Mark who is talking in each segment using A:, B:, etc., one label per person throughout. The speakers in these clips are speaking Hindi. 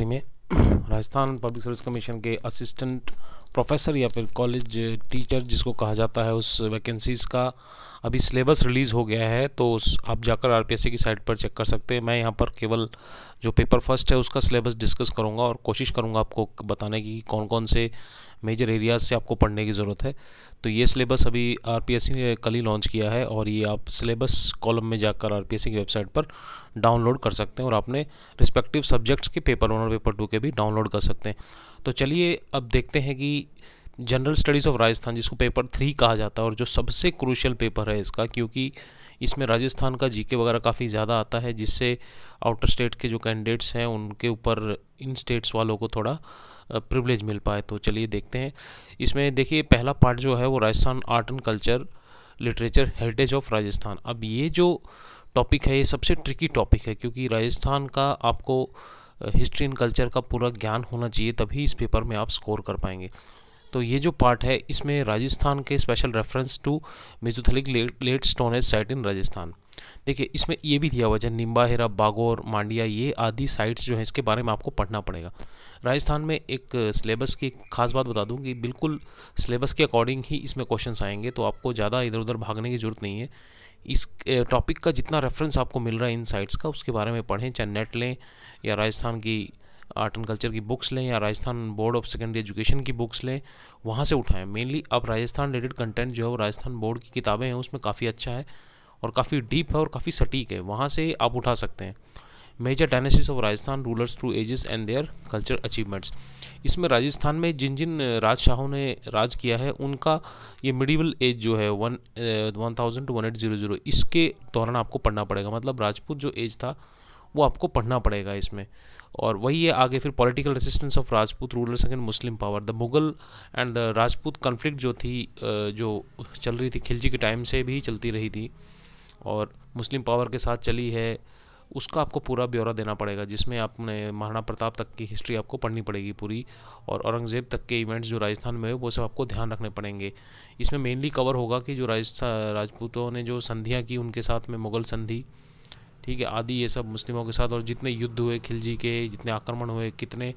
A: नौकरी में राजस्थान पब्लिक सर्विस कमीशन के असिस्टेंट प्रोफेसर या फिर कॉलेज टीचर जिसको कहा जाता है उस वैकेंसीज़ का अभी सिलेबस रिलीज़ हो गया है तो उस आप जाकर आर की साइट पर चेक कर सकते हैं मैं यहाँ पर केवल जो पेपर फर्स्ट है उसका सिलेबस डिस्कस करूँगा और कोशिश करूँगा आपको बताने की कौन कौन से मेजर एरियाज से आपको पढ़ने की ज़रूरत है तो ये सिलेबस अभी आर ने कल ही लॉन्च किया है और ये आप सिलेबस कॉलम में जाकर आर की वेबसाइट पर डाउनलोड कर सकते हैं और अपने रिस्पेक्टिव सब्जेक्ट्स के पेपर वन और पेपर टू के भी डाउनलोड कर सकते हैं तो चलिए अब देखते हैं कि जनरल स्टडीज़ ऑफ राजस्थान जिसको पेपर थ्री कहा जाता है और जो सबसे क्रूशल पेपर है इसका क्योंकि इसमें राजस्थान का जीके वगैरह काफ़ी ज़्यादा आता है जिससे आउटर स्टेट के जो कैंडिडेट्स हैं उनके ऊपर इन स्टेट्स वालों को थोड़ा प्रिवलेज मिल पाए तो चलिए देखते हैं इसमें देखिए पहला पार्ट जो है वो Rajasthan art and culture literature heritage of Rajasthan अब ये जो टॉपिक है ये सबसे ट्रिकी टॉपिक है क्योंकि राजस्थान का आपको हिस्ट्री एंड कल्चर का पूरा ज्ञान होना चाहिए तभी इस पेपर में आप स्कोर कर पाएंगे तो ये जो पार्ट है इसमें राजस्थान के special reference to mesolithic late, late stone age site in Rajasthan देखिए इसमें ये भी दिया हुआ है निम्बा हेरा बागोर मांडिया ये आदि साइट्स जो हैं इसके बारे में आपको पढ़ना पड़ेगा राजस्थान में एक सिलेबस की खास बात बता दूँ कि बिल्कुल सिलेबस के अकॉर्डिंग ही इसमें क्वेश्चन आएंगे तो आपको ज़्यादा इधर उधर भागने की ज़रूरत नहीं है इस टॉपिक का जितना रेफरेंस आपको मिल रहा है इन साइट्स का उसके बारे में पढ़ें चाहे नेट लें या राजस्थान की आर्ट एंड कल्चर की बुक्स लें या Rajasthan board of secondary education की बुक्स लें वहाँ से उठाएं मेनली अब राजस्थान रिलेटेड कंटेंट जो है वो राजस्थान बोर्ड की किताबें हैं उसमें काफ़ी अच्छा है और काफ़ी डीप है और काफ़ी सटीक है वहाँ से आप उठा सकते हैं major dynasties of Rajasthan rulers through ages and their culture achievements इसमें राजस्थान में जिन जिन राजशाहों ने राज किया है उनका ये मिडिवल एज जो है one one thousand two one eight zero zero इसके दौरान आपको पढ़ना पड़ेगा मतलब राजपूत जो एज था वो आपको पढ़ना पड़ेगा इसमें और वही है आगे फिर political resistance of Rajput rulers against Muslim power the Mughal and the Rajput conflict जो थी जो चल रही थी खिलजी के टाइम से भी चलती रही थी और मुस्लिम पावर के साथ चली है उसका आपको पूरा ब्यौरा देना पड़ेगा जिसमें आपने महाराणा प्रताप तक की हिस्ट्री आपको पढ़नी पड़ेगी पूरी और औरंगज़ेब तक के इवेंट्स जो राजस्थान में हुए वो सब आपको ध्यान रखने पड़ेंगे इसमें मेनली कवर होगा कि जो राजस्थान राजपूतों ने जो संधियाँ की उनके साथ में मुग़ल संधि ठीक है आदि ये सब मुस्लिमों के साथ और जितने युद्ध हुए खिलजी के जितने आक्रमण हुए कितने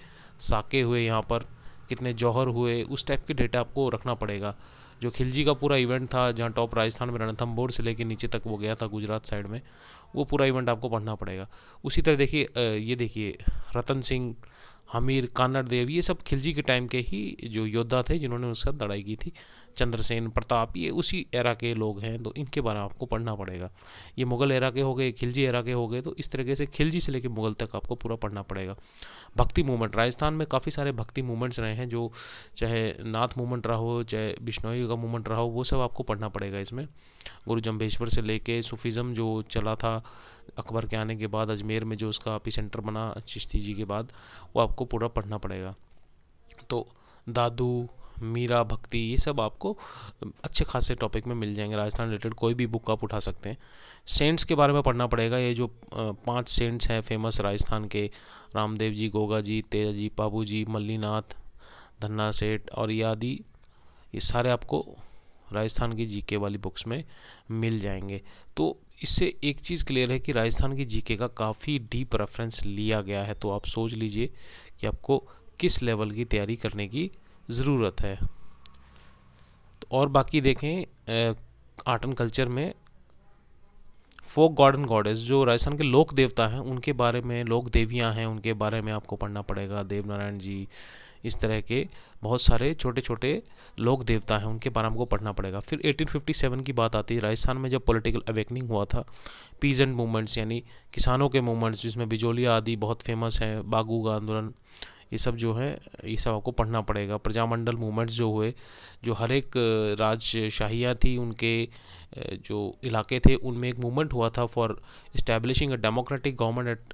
A: साके हुए यहाँ पर कितने जौहर हुए उस टाइप के डेटा आपको रखना पड़ेगा जो खिलजी का पूरा इवेंट था जहाँ टॉप राजस्थान में बोर्ड से लेकर नीचे तक वो गया था गुजरात साइड में वो पूरा इवेंट आपको पढ़ना पड़ेगा उसी तरह देखिए ये देखिए रतन सिंह हमीर कानड़ देव ये सब खिलजी के टाइम के ही जो योद्धा थे जिन्होंने उसके साथ लड़ाई की थी चंद्रसेन प्रताप ये उसी एरा के लोग हैं तो इनके बारे में आपको पढ़ना पड़ेगा ये मुगल एरा के हो गए खिलजी एरा के हो गए तो इस तरीके से खिलजी से लेकर मुगल तक आपको पूरा पढ़ना पड़ेगा भक्ति मूवमेंट राजस्थान में काफ़ी सारे भक्ति मूवमेंट्स रहे हैं जो चाहे नाथ मूवमेंट रहा हो चाहे बिश्नोई का मूवमेंट रहा हो वो सब आपको पढ़ना पड़ेगा इसमें गुरु जम्भेश्वर से लेके सूफिज़म जो चला था अकबर के आने के बाद अजमेर में जो उसका अपी सेंटर बना चिश्ती जी के बाद वो आपको पूरा पढ़ना पड़ेगा तो दादू मीरा भक्ति ये सब आपको अच्छे खासे टॉपिक में मिल जाएंगे राजस्थान रिलेटेड कोई भी बुक आप उठा सकते हैं सेंट्स के बारे में पढ़ना पड़ेगा ये जो पांच सेंट्स हैं फेमस राजस्थान के रामदेव जी गोगा जी तेजा जी बाबू जी मल्लीनाथ धन्ना सेठ और ये आदि ये सारे आपको राजस्थान की जीके वाली बुक्स में मिल जाएंगे तो इससे एक चीज़ क्लियर है कि राजस्थान की जीके का काफ़ी डीप रेफरेंस लिया गया है तो आप सोच लीजिए कि आपको किस लेवल की तैयारी करने की ज़रूरत है तो और बाकी देखें आर्ट एंड कल्चर में फोक गॉड एंड गॉडेस जो राजस्थान के लोक देवता हैं उनके बारे में लोक देवियाँ हैं उनके बारे में आपको पढ़ना पड़ेगा देवनारायण जी इस तरह के बहुत सारे छोटे छोटे लोक देवता हैं उनके बारे में हमको पढ़ना पड़ेगा फिर 1857 की बात आती है राजस्थान में जब पॉलिटिकल अवेकनिंग हुआ था पीजेंट मूवमेंट्स यानी किसानों के मूवमेंट्स जिसमें बिजोलिया आदि बहुत फेमस हैं बागू का आंदोलन ये सब जो है ये सब आपको पढ़ना पड़ेगा प्रजामंडल मूवमेंट्स जो हुए जो हर एक राजशाहियाँ थी उनके जो इलाके थे उनमें एक मूवमेंट हुआ था for establishing a democratic government at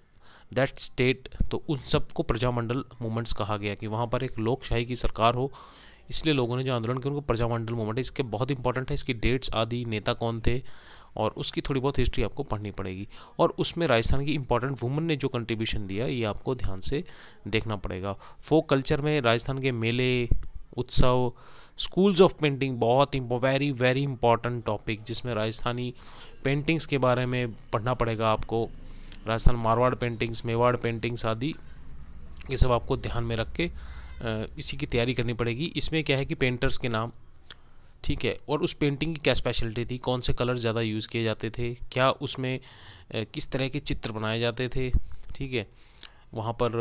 A: that state तो उन सबको प्रजामंडल मूवमेंट्स कहा गया कि वहाँ पर एक लोकशाही की सरकार हो इसलिए लोगों ने जो आंदोलन किया उनको प्रजामंडल मूवमेंट है इसके बहुत इंपॉर्टेंट है इसकी डेट्स आदि नेता कौन थे और उसकी थोड़ी बहुत हिस्ट्री आपको पढ़नी पड़ेगी और उसमें राजस्थान की इंपॉर्टेंट वुमन ने जो कंट्रीब्यूशन दिया ये आपको ध्यान से देखना पड़ेगा फोक कल्चर में राजस्थान के मेले उत्सव स्कूल्स ऑफ पेंटिंग बहुत वेरी वेरी इंपॉर्टेंट टॉपिक जिसमें राजस्थानी पेंटिंग्स के बारे में पढ़ना पड़ेगा आपको राजस्थान मारवाड़ पेंटिंग्स मेवाड़ पेंटिंग्स आदि ये सब आपको ध्यान में रख के इसी की तैयारी करनी पड़ेगी इसमें क्या है कि पेंटर्स के नाम ठीक है और उस पेंटिंग की क्या स्पेशलिटी थी कौन से कलर ज़्यादा यूज़ किए जाते थे क्या उसमें किस तरह के चित्र बनाए जाते थे ठीक है वहाँ पर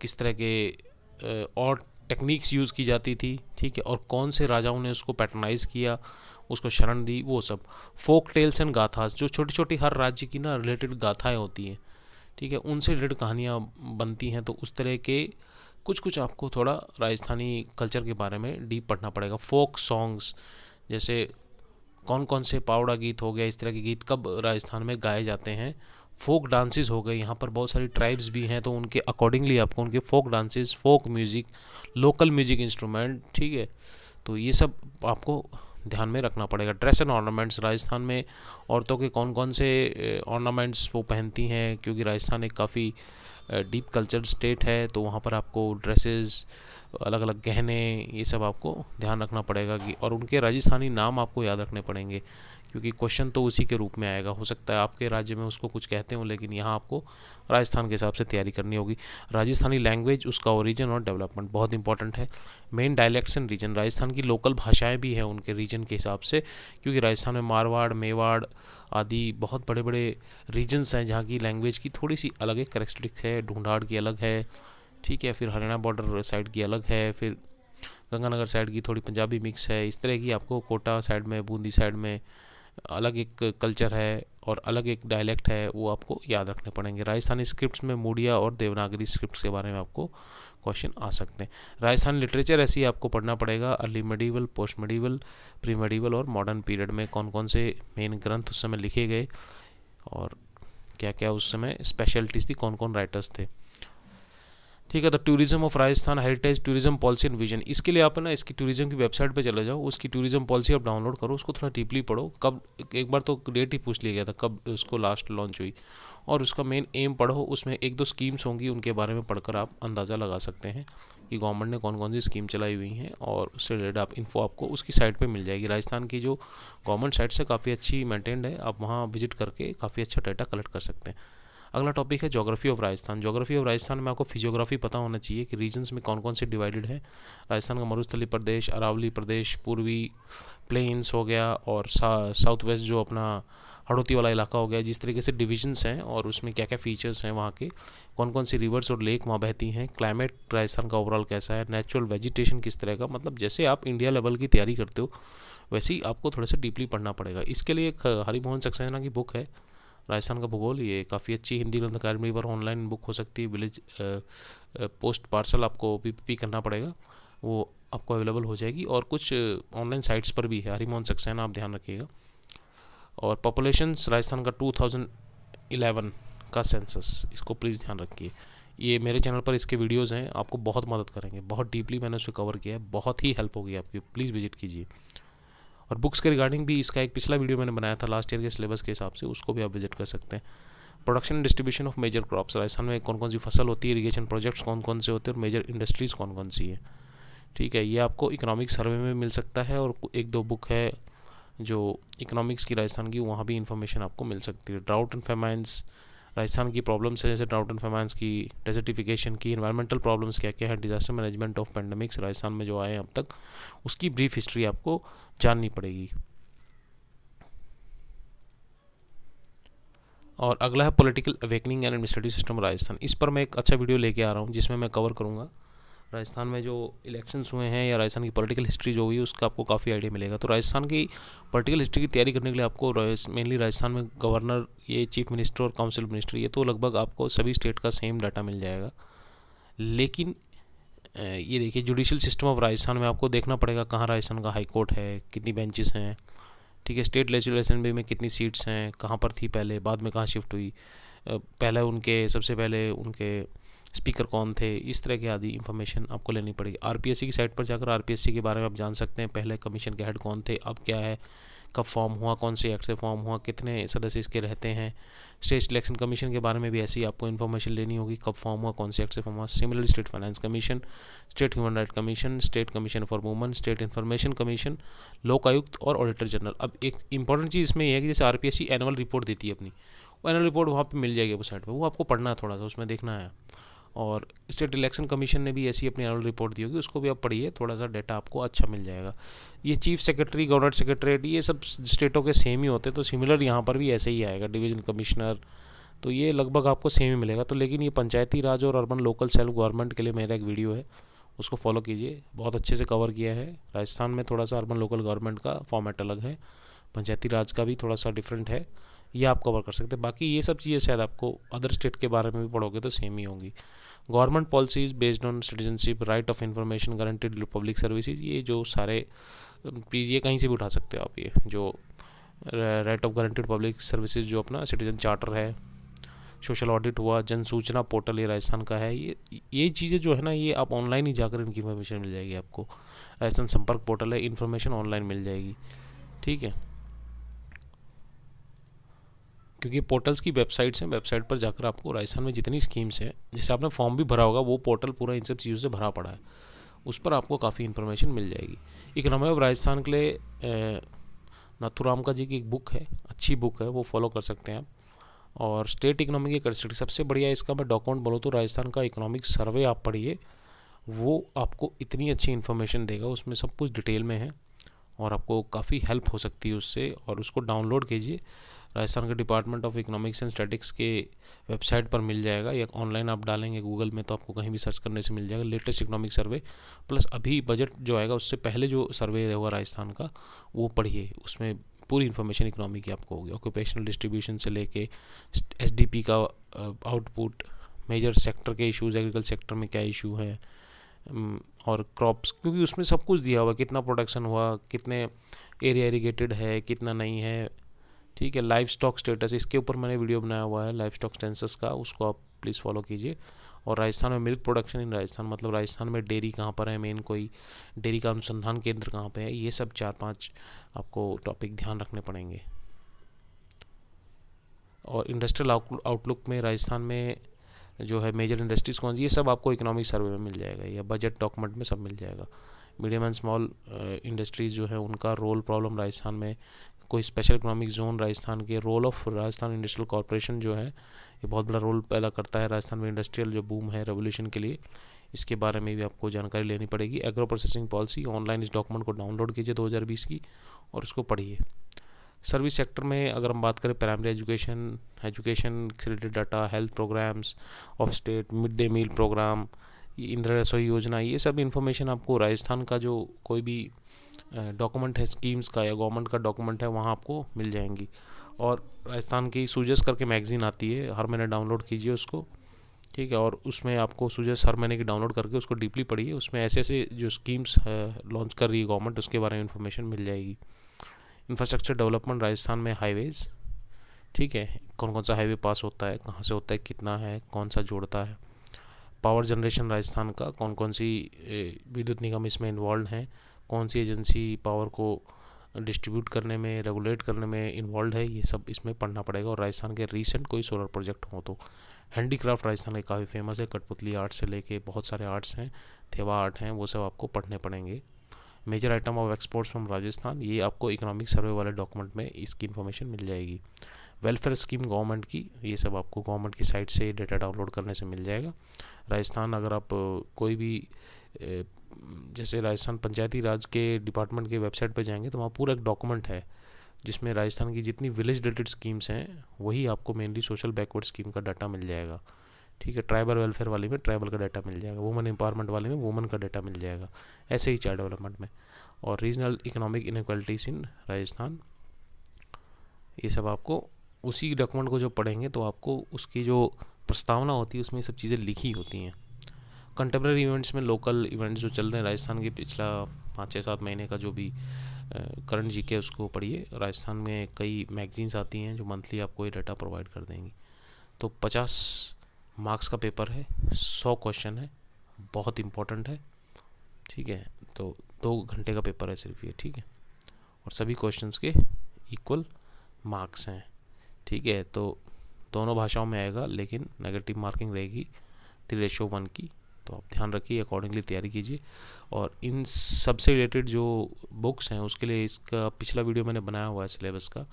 A: किस तरह के और टेक्निक्स यूज़ की जाती थी ठीक है और कौन से राजाओं ने उसको पैटर्नाइज़ किया उसको शरण दी वो सब फोक टेल्स एंड गाथास जो छोटी छोटी हर राज्य की ना रिलेटेड गाथाएँ होती हैं ठीक है उनसे रिलेटेड कहानियाँ बनती हैं तो उस तरह के कुछ कुछ आपको थोड़ा राजस्थानी कल्चर के बारे में डीप पढ़ना पड़ेगा फोक सॉन्ग्स जैसे कौन कौन से पावड़ा गीत हो गया इस तरह के गीत कब राजस्थान में गाए जाते हैं फोक डांसेस हो गए यहाँ पर बहुत सारी ट्राइब्स भी हैं तो उनके अकॉर्डिंगली आपको उनके folk dances folk music local music instrument ठीक है तो ये सब आपको ध्यान में रखना पड़ेगा ड्रेस एंड ऑर्नामेंट्स राजस्थान में औरतों के कौन कौन से ऑर्नामेंट्स वो पहनती हैं क्योंकि राजस्थान एक काफ़ी डीप कल्चर स्टेट है तो वहाँ पर आपको ड्रेसेस अलग अलग गहने ये सब आपको ध्यान रखना पड़ेगा कि और उनके राजस्थानी नाम आपको याद रखने पड़ेंगे क्योंकि क्वेश्चन तो उसी के रूप में आएगा हो सकता है आपके राज्य में उसको कुछ कहते हो लेकिन यहाँ आपको राजस्थान के हिसाब से तैयारी करनी होगी राजस्थानी लैंग्वेज उसका ओरिजिन और डेवलपमेंट बहुत इंपॉर्टेंट है main dialects and region Rajasthan की लोकल भाषाएं भी हैं उनके रीजन के हिसाब से क्योंकि राजस्थान में मारवाड़ मेवाड़ आदि बहुत बड़े बड़े रीजन्स हैं जहाँ की लैंग्वेज की थोड़ी सी अलग है करेक्टरिक्स है ढूंढाड़ की अलग है ठीक है फिर हरियाणा बॉर्डर साइड की अलग है फिर गंगानगर साइड की थोड़ी पंजाबी मिक्स है इस तरह की आपको कोटा साइड में बूंदी साइड में अलग एक कल्चर है और अलग एक डायलेक्ट है वो आपको याद रखने पड़ेंगे राजस्थानी स्क्रिप्ट्स में मूडिया और देवनागरी स्क्रिप्ट्स के बारे में आपको क्वेश्चन आ सकते हैं राजस्थान लिटरेचर ऐसे ही आपको पढ़ना पड़ेगा early medieval post medieval pre medieval और मॉडर्न पीरियड में कौन कौन से मेन ग्रंथ उस समय लिखे गए और क्या क्या उस समय स्पेशलिटीज़ थी कौन कौन राइटर्स थे ठीक है the tourism of Rajasthan heritage tourism policy and vision इसके लिए आप ना इसकी टूरिज्म की वेबसाइट पे चले जाओ उसकी टूरिज्म पॉलिसी आप डाउनलोड करो उसको थोड़ा डीपली पढ़ो कब एक बार तो डेट ही पूछ लिया गया था कब उसको लास्ट लॉन्च हुई और उसका मेन एम पढ़ो उसमें एक दो स्कीम्स होंगी उनके बारे में पढ़कर आप अंदाज़ा लगा सकते हैं कि गवर्नमेंट ने कौन कौन सी स्कीम चलाई हुई हैं और उससे रिलेटेड आप इन्फो आपको उसकी साइट पे मिल जाएगी राजस्थान की जो गवर्नमेंट साइट से काफ़ी अच्छी मेंटेन्ड है आप वहाँ विजिट करके काफ़ी अच्छा डाटा कलेक्ट कर सकते हैं अगला टॉपिक है geography of Rajasthan geography of Rajasthan में आपको फिजियोग्राफी पता होना चाहिए कि रीजन्स में कौन कौन से डिवाइडेड है राजस्थान का मरुस्थली प्रदेश अरावली प्रदेश पूर्वी प्लेन्स हो गया और साउथ वेस्ट जो अपना हड़ौती वाला इलाका हो गया जिस तरीके से डिविजन्स हैं और उसमें क्या क्या फीचर्स हैं वहाँ के कौन कौन सी रिवर्स और लेक वहाँ बहती हैं क्लाइमेट राजस्थान का ओवरऑल कैसा है नेचुरल वेजिटेशन किस तरह का मतलब जैसे आप इंडिया लेवल की तैयारी करते हो वैसे ही आपको थोड़ा सा डीपली पढ़ना पड़ेगा इसके लिए एक हरिमोहन सक्सेना की बुक है राजस्थान का भूगोल ये काफ़ी अच्छी हिंदी ग्रंथ अकादमी पर ऑनलाइन बुक हो सकती है विलेज पोस्ट पार्सल आपको पी करना पड़ेगा वो आपको अवेलेबल हो जाएगी और कुछ ऑनलाइन साइट्स पर भी है हरिमोहन सक्सेना आप ध्यान रखिएगा और पॉपुलेशन राजस्थान का 2011 का सेंसस इसको प्लीज़ ध्यान रखिए ये मेरे चैनल पर इसके वीडियोस हैं आपको बहुत मदद करेंगे बहुत डीपली मैंने उसको कवर किया है बहुत ही हेल्प होगी आपकी प्लीज़ विजिट कीजिए और बुक्स के रिगार्डिंग भी इसका एक पिछला वीडियो मैंने बनाया था लास्ट ईयर के सिलेबस के हिसाब से उसको भी आप विजिट कर सकते हैं production distribution of major crops Rajasthan में कौन कौन सी फसल होती है इरीगेशन प्रोजेक्ट्स कौन कौन से होते हैं और मेजर इंडस्ट्रीज़ कौन कौन सी है ठीक है ये आपको इकोनॉमिक सर्वे में मिल सकता है और एक दो बुक है जो इकोनॉमिक्स की राजस्थान की वहाँ भी इन्फॉर्मेशन आपको मिल सकती है ड्राउट एंड फेमाइंस राजस्थान की प्रॉब्लम्स हैं जैसे ड्राउट एंड फाइनेंस की डेजर्टिफिकेशन की इन्वायरमेंटल प्रॉब्लम्स क्या क्या है disaster management of pandemics Rajasthan में जो आए हैं अब तक उसकी ब्रीफ हिस्ट्री आपको जाननी पड़ेगी और अगला है political awakening and administrative system Rajasthan इस पर मैं एक अच्छा वीडियो लेके आ रहा हूँ जिसमें मैं कवर करूँगा राजस्थान में जो इलेक्शंस हुए हैं या राजस्थान की पॉलिटिकल हिस्ट्री जो हुई उसका आपको काफ़ी आइडिया मिलेगा तो राजस्थान की पॉलिटिकल हिस्ट्री की तैयारी करने के लिए आपको मेनली राजस्थान में गवर्नर ये चीफ मिनिस्टर और काउंसिल मिनिस्टर ये तो लगभग आपको सभी स्टेट का सेम डाटा मिल जाएगा लेकिन ये देखिए जुडिशल सिस्टम ऑफ राजस्थान में आपको देखना पड़ेगा कहाँ राजस्थान का हाई कोर्ट है कितनी बेंचेस हैं ठीक है स्टेट लेजिस्लेशन असेंबली में कितनी सीट्स हैं कहाँ पर थी पहले बाद में कहाँ शिफ्ट हुई पहले उनके सबसे पहले उनके स्पीकर कौन थे इस तरह की आदि इन्फॉर्मेशन आपको लेनी पड़ेगी आरपीएससी की साइट पर जाकर आरपीएससी के बारे में आप जान सकते हैं पहले कमीशन के हेड कौन थे अब क्या है कब फॉर्म हुआ कौन से एक्ट से फॉर्म हुआ कितने सदस्य इसके रहते हैं स्टेट सिलेक्शन कमीशन के बारे में भी ऐसी आपको इन्फॉर्मेशन लेनी होगी कब फॉर्म हुआ कौन से एक्ट से फॉर्म हुआ similarly state finance commission state human right commission state commission for woman state information commission लोक आयुक्त और ऑडिटर जनरल अब एक इंपॉर्टेंट चीज़ इसमें यह है कि जैसे आर एनुअल रिपोर्ट देती है अपनी वो एनुअल रिपोर्ट वहाँ पर मिल जाएगी वो साइट पर वो आपको पढ़ना है थोड़ा सा उसमें देखना है और स्टेट इलेक्शन कमीशन ने भी ऐसी अपनी एनुअल रिपोर्ट दी होगी उसको भी आप पढ़िए थोड़ा सा डाटा आपको अच्छा मिल जाएगा ये चीफ सेक्रेटरी गवर्नर सेक्रेटरीट ये सब स्टेटों के सेम ही होते हैं तो सिमिलर यहाँ पर भी ऐसे ही आएगा डिवीजन कमिश्नर तो ये लगभग आपको सेम ही मिलेगा तो लेकिन ये पंचायती राज और अर्बन लोकल सेल्फ गवर्नमेंट के लिए मेरा एक वीडियो है उसको फॉलो कीजिए बहुत अच्छे से कवर किया है राजस्थान में थोड़ा सा अर्बन लोकल गवर्नमेंट का फॉर्मेट अलग है पंचायती राज का भी थोड़ा सा डिफरेंट है ये आप कवर कर सकते हैं बाकी ये सब चीज़ें शायद आपको अदर स्टेट के बारे में भी पढ़ोगे तो सेम ही होंगी government policies based on citizenship right of information guaranteed public services ये जो सारे प्लीज़ ये कहीं से भी उठा सकते हो आप ये जो right of guaranteed public services जो अपना सिटीजन चार्टर है सोशल ऑडिट हुआ जन सूचना पोर्टल ये राजस्थान का है ये ये चीज़ें जो है ना ये आप ऑनलाइन ही जाकर इनकी इन्फॉर्मेशन मिल जाएगी आपको राजस्थान संपर्क पोर्टल है इन्फॉर्मेशन ऑनलाइन मिल जाएगी ठीक है क्योंकि पोर्टल्स की वेबसाइट्स हैं वेबसाइट पर जाकर आपको राजस्थान में जितनी स्कीम्स हैं जैसे आपने फॉर्म भी भरा होगा वो पोर्टल पूरा इन सब चीज़ों से भरा पड़ा है उस पर आपको काफ़ी इन्फॉर्मेशन मिल जाएगी इकनॉमी ऑफ राजस्थान के लिए नाथुराम का जी की एक बुक है अच्छी बुक है वो फॉलो कर सकते हैं आप और स्टेट इकोनॉमिक एक कंस्ट्रक्ट सबसे बढ़िया इसका मैं डॉक्यूमेंट बोलूँ तो राजस्थान का इकोनॉमिक सर्वे आप पढ़िए वो आपको इतनी अच्छी इन्फॉर्मेशन देगा उसमें सब कुछ डिटेल में है और आपको काफ़ी हेल्प हो सकती है उससे और उसको डाउनलोड कीजिए राजस्थान के department of economics and statics के वेबसाइट पर मिल जाएगा या ऑनलाइन आप डालेंगे गूगल में तो आपको कहीं भी सर्च करने से मिल जाएगा लेटेस्ट इकोनॉमिक सर्वे प्लस अभी बजट जो आएगा उससे पहले जो सर्वे हुआ राजस्थान का वो पढ़िए उसमें पूरी इन्फॉर्मेशन इकोनॉमी की आपको होगी ऑक्यूपेशनल डिस्ट्रीब्यूशन से लेके एस का आउटपुट मेजर सेक्टर के इश्यूज एग्रीकल्चर सेक्टर में क्या इशू है और क्रॉप्स क्योंकि उसमें सब कुछ दिया हुआ कितना प्रोडक्शन हुआ कितने एरिया इरीगेटेड है कितना नहीं है ठीक है लाइफ स्टॉक स्टेटस इसके ऊपर मैंने वीडियो बनाया हुआ है लाइफ स्टॉक स्टेंसस का उसको आप प्लीज़ फॉलो कीजिए और राजस्थान में मिल्क प्रोडक्शन इन राजस्थान मतलब राजस्थान में डेयरी कहाँ पर है मेन कोई डेयरी का अनुसंधान केंद्र कहाँ पर है ये सब चार पाँच आपको टॉपिक ध्यान रखने पड़ेंगे और इंडस्ट्रियल आउटलुक में राजस्थान में जो है मेजर इंडस्ट्रीज़ कौन सी ये सब आपको इकोनॉमिक सर्वे में मिल जाएगा या बजट डॉक्यूमेंट में सब मिल जाएगा मीडियम एंड स्मॉल इंडस्ट्रीज़ जो है उनका रोल प्रॉब्लम राजस्थान में कोई स्पेशल इकोनॉमिक जोन राजस्थान के role of Rajasthan industrial corporation जो है ये बहुत बड़ा रोल पैदा करता है राजस्थान में इंडस्ट्रियल जो बूम है रेवोल्यूशन के लिए इसके बारे में भी आपको जानकारी लेनी पड़ेगी एग्रो प्रोसेसिंग पॉलिसी ऑनलाइन इस डॉक्यूमेंट को डाउनलोड कीजिए 2020 की और इसको पढ़िए सर्विस सेक्टर में अगर हम बात करें primary education education related data health programs of state mid day meal program Indira Rasoi Yojana ये सब इन्फॉर्मेशन आपको राजस्थान का जो कोई भी डॉक्यूमेंट है स्कीम्स का या गवर्नमेंट का डॉक्यूमेंट है वहाँ आपको मिल जाएंगी और राजस्थान की सूजस करके मैगज़ीन आती है हर महीने डाउनलोड कीजिए उसको ठीक है और उसमें आपको सूजस हर महीने की डाउनलोड करके उसको डीपली पढ़िए उसमें ऐसे ऐसे जो स्कीम्स लॉन्च कर रही है गवर्नमेंट उसके बारे में इन्फॉर्मेशन मिल जाएगी इंफ्रास्ट्रक्चर डेवलपमेंट राजस्थान में हाईवेज़ ठीक है कौन कौन सा हाईवे पास होता है कहाँ से होता है कितना है कौन सा जोड़ता है पावर जनरेशन राजस्थान का कौन कौन सी विद्युत निगम इसमें इन्वॉल्व हैं कौन सी एजेंसी पावर को डिस्ट्रीब्यूट करने में रेगुलेट करने में इन्वॉल्व है ये सब इसमें पढ़ना पड़ेगा और राजस्थान के रीसेंट कोई सोलर प्रोजेक्ट हो तो हैंडीक्राफ्ट राजस्थान के काफ़ी फेमस है कठपुतली आर्ट से लेके बहुत सारे आर्ट्स हैं थेवा आर्ट हैं वो सब आपको पढ़ने पड़ेंगे major item of exports from Rajasthan ये आपको इकोनॉमिक सर्वे वाले डॉक्यूमेंट में इसकी इन्फॉर्मेशन मिल जाएगी वेलफेयर स्कीम गवर्नमेंट की ये सब आपको गवर्नमेंट की साइट से डेटा डाउनलोड करने से मिल जाएगा राजस्थान अगर आप कोई भी जैसे राजस्थान पंचायती राज के डिपार्टमेंट के वेबसाइट पर जाएंगे तो वहाँ पूरा एक डॉक्यूमेंट है जिसमें राजस्थान की जितनी विलेज रिलेटेड स्कीम्स हैं वही आपको मेनली सोशल बैकवर्ड स्कीम का डाटा मिल जाएगा ठीक है ट्राइबल वेलफेयर वाले में ट्राइबल का डाटा मिल जाएगा वुमेन एम्पावरमेंट वाले में वुमेन का डाटा मिल जाएगा ऐसे ही चाइल्ड डेवलपमेंट में और regional economic inequalities in Rajasthan ये सब आपको उसी डॉक्यूमेंट को जब पढ़ेंगे तो आपको उसकी जो प्रस्तावना होती है उसमें सब चीज़ें लिखी होती हैं कंटेम्प्रेरी इवेंट्स में लोकल इवेंट्स जो चल रहे हैं राजस्थान के पिछला पाँच छः सात महीने का जो भी करंट जी के उसको पढ़िए राजस्थान में कई मैगजीन्स आती हैं जो मंथली आपको ये डाटा प्रोवाइड कर देंगी तो पचास मार्क्स का पेपर है सौ क्वेश्चन है बहुत इम्पोर्टेंट है ठीक है तो दो घंटे का पेपर है सिर्फ ये ठीक है और सभी क्वेश्चंस के इक्वल मार्क्स हैं ठीक है तो दोनों भाषाओं में आएगा लेकिन नेगेटिव मार्किंग रहेगी थ्री रेशो वन की तो आप ध्यान रखिए अकॉर्डिंगली तैयारी कीजिए और इन सबसे रिलेटेड जो बुक्स हैं उसके लिए इसका पिछला वीडियो मैंने बनाया हुआ है सिलेबस का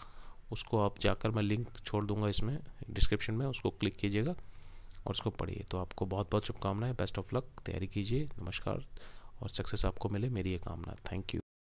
A: उसको आप जाकर मैं लिंक छोड़ दूंगा इसमें डिस्क्रिप्शन में उसको क्लिक कीजिएगा और उसको पढ़िए तो आपको बहुत बहुत शुभकामनाएं बेस्ट ऑफ लक तैयारी कीजिए नमस्कार और सक्सेस आपको मिले मेरी ये कामना थैंक यू